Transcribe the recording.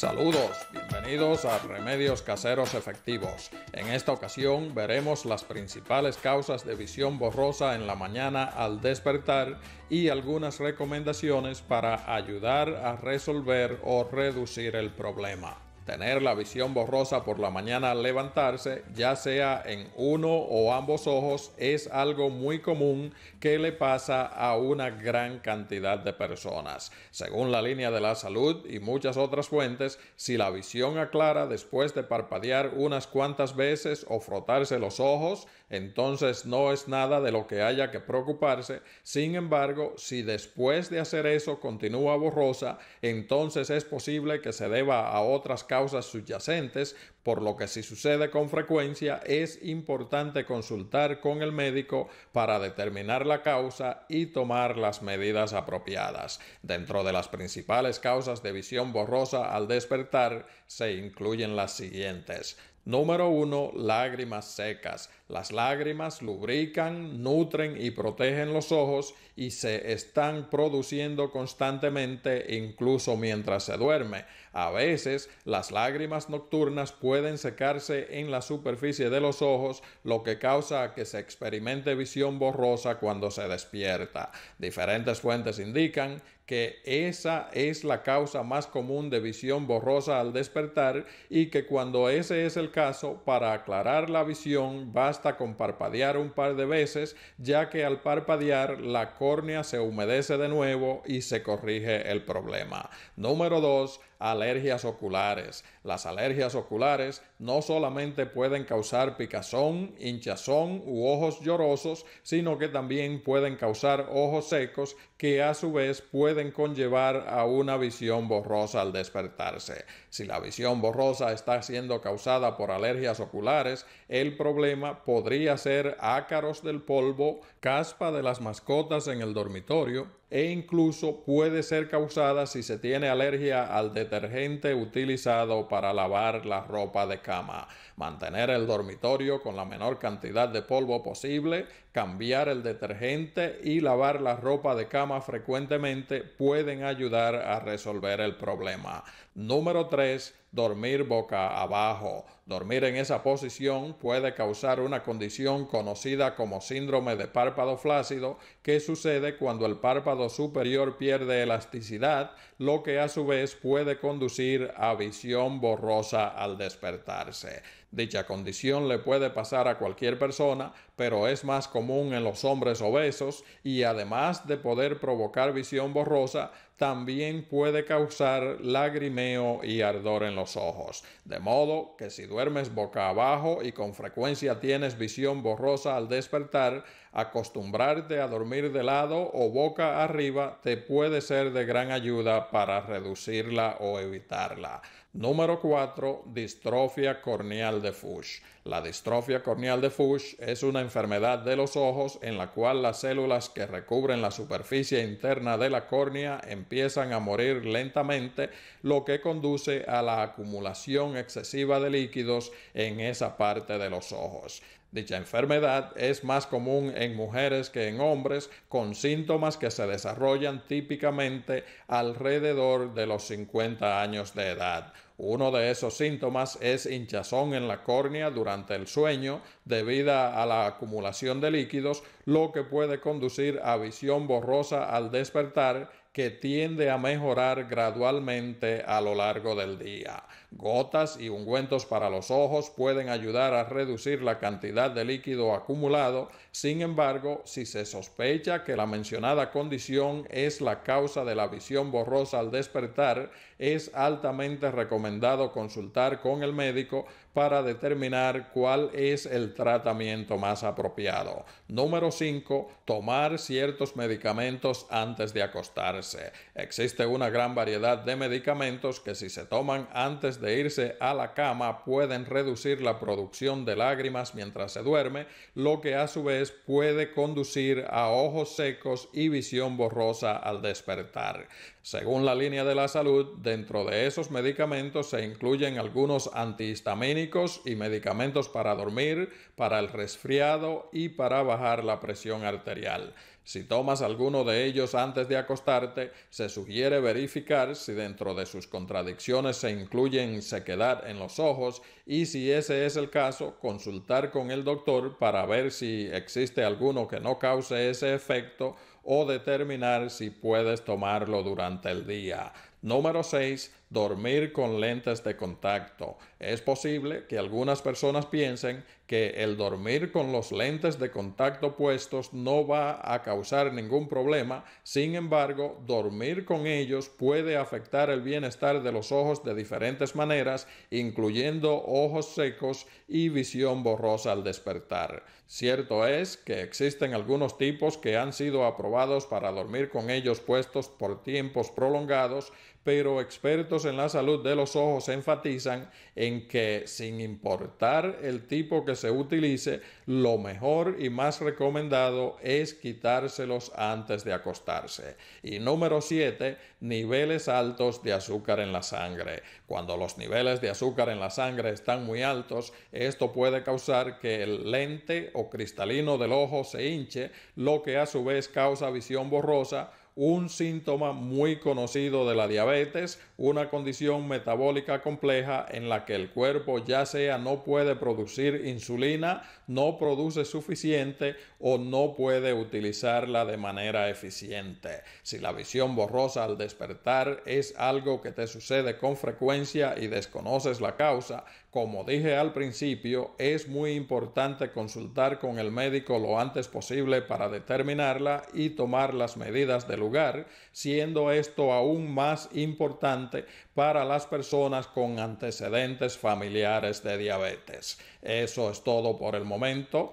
Saludos, bienvenidos a Remedios Caseros Efectivos. En esta ocasión veremos las principales causas de visión borrosa en la mañana al despertar y algunas recomendaciones para ayudar a resolver o reducir el problema tener la visión borrosa por la mañana al levantarse, ya sea en uno o ambos ojos, es algo muy común que le pasa a una gran cantidad de personas. Según la línea de la salud y muchas otras fuentes, si la visión aclara después de parpadear unas cuantas veces o frotarse los ojos, entonces no es nada de lo que haya que preocuparse. Sin embargo, si después de hacer eso continúa borrosa, entonces es posible que se deba a otras causas causas subyacentes, por lo que si sucede con frecuencia es importante consultar con el médico para determinar la causa y tomar las medidas apropiadas. Dentro de las principales causas de visión borrosa al despertar se incluyen las siguientes Número 1. lágrimas secas. Las lágrimas lubrican, nutren y protegen los ojos y se están produciendo constantemente incluso mientras se duerme. A veces las lágrimas nocturnas pueden secarse en la superficie de los ojos, lo que causa que se experimente visión borrosa cuando se despierta. Diferentes fuentes indican que esa es la causa más común de visión borrosa al despertar y que cuando ese es el caso, para aclarar la visión basta con parpadear un par de veces, ya que al parpadear la córnea se humedece de nuevo y se corrige el problema. Número 2. Alergias oculares. Las alergias oculares no solamente pueden causar picazón, hinchazón u ojos llorosos, sino que también pueden causar ojos secos que a su vez pueden conllevar a una visión borrosa al despertarse. Si la visión borrosa está siendo causada por alergias oculares, el problema podría ser ácaros del polvo, caspa de las mascotas en el dormitorio, e incluso puede ser causada si se tiene alergia al detergente utilizado para lavar la ropa de cama. Mantener el dormitorio con la menor cantidad de polvo posible, cambiar el detergente y lavar la ropa de cama frecuentemente pueden ayudar a resolver el problema. Número 3 dormir boca abajo. Dormir en esa posición puede causar una condición conocida como síndrome de párpado flácido que sucede cuando el párpado superior pierde elasticidad, lo que a su vez puede conducir a visión borrosa al despertarse. Dicha condición le puede pasar a cualquier persona, pero es más común en los hombres obesos y además de poder provocar visión borrosa, también puede causar lagrimeo y ardor en los ojos, de modo que si duermes boca abajo y con frecuencia tienes visión borrosa al despertar, acostumbrarte a dormir de lado o boca arriba te puede ser de gran ayuda para reducirla o evitarla. Número 4. Distrofia corneal de Fuchs. La distrofia corneal de Fuchs es una enfermedad de los ojos en la cual las células que recubren la superficie interna de la córnea empiezan a morir lentamente, lo que conduce a la acumulación excesiva de líquidos en esa parte de los ojos. Dicha enfermedad es más común en mujeres que en hombres, con síntomas que se desarrollan típicamente alrededor de los 50 años de edad. Uno de esos síntomas es hinchazón en la córnea durante el sueño debido a la acumulación de líquidos, lo que puede conducir a visión borrosa al despertar que tiende a mejorar gradualmente a lo largo del día. Gotas y ungüentos para los ojos pueden ayudar a reducir la cantidad de líquido acumulado, sin embargo, si se sospecha que la mencionada condición es la causa de la visión borrosa al despertar, es altamente recomendado consultar con el médico para determinar cuál es el tratamiento más apropiado. Número 5. Tomar ciertos medicamentos antes de acostarse. Existe una gran variedad de medicamentos que si se toman antes de irse a la cama pueden reducir la producción de lágrimas mientras se duerme, lo que a su vez puede conducir a ojos secos y visión borrosa al despertar. Según la línea de la salud, dentro de esos medicamentos se incluyen algunos antihistamínicos y medicamentos para dormir, para el resfriado y para bajar la presión arterial. Si tomas alguno de ellos antes de acostarte, se sugiere verificar si dentro de sus contradicciones se incluyen sequedad en los ojos y si ese es el caso, consultar con el doctor para ver si existe alguno que no cause ese efecto o determinar si puedes tomarlo durante el día. Número 6 dormir con lentes de contacto. Es posible que algunas personas piensen que el dormir con los lentes de contacto puestos no va a causar ningún problema, sin embargo, dormir con ellos puede afectar el bienestar de los ojos de diferentes maneras, incluyendo ojos secos y visión borrosa al despertar. Cierto es que existen algunos tipos que han sido aprobados para dormir con ellos puestos por tiempos prolongados, pero expertos en la salud de los ojos enfatizan en que sin importar el tipo que se utilice, lo mejor y más recomendado es quitárselos antes de acostarse. Y número 7, niveles altos de azúcar en la sangre. Cuando los niveles de azúcar en la sangre están muy altos, esto puede causar que el lente o cristalino del ojo se hinche, lo que a su vez causa visión borrosa un síntoma muy conocido de la diabetes, una condición metabólica compleja en la que el cuerpo ya sea no puede producir insulina, no produce suficiente o no puede utilizarla de manera eficiente. Si la visión borrosa al despertar es algo que te sucede con frecuencia y desconoces la causa, como dije al principio, es muy importante consultar con el médico lo antes posible para determinarla y tomar las medidas de lugar, siendo esto aún más importante para las personas con antecedentes familiares de diabetes. Eso es todo por el momento.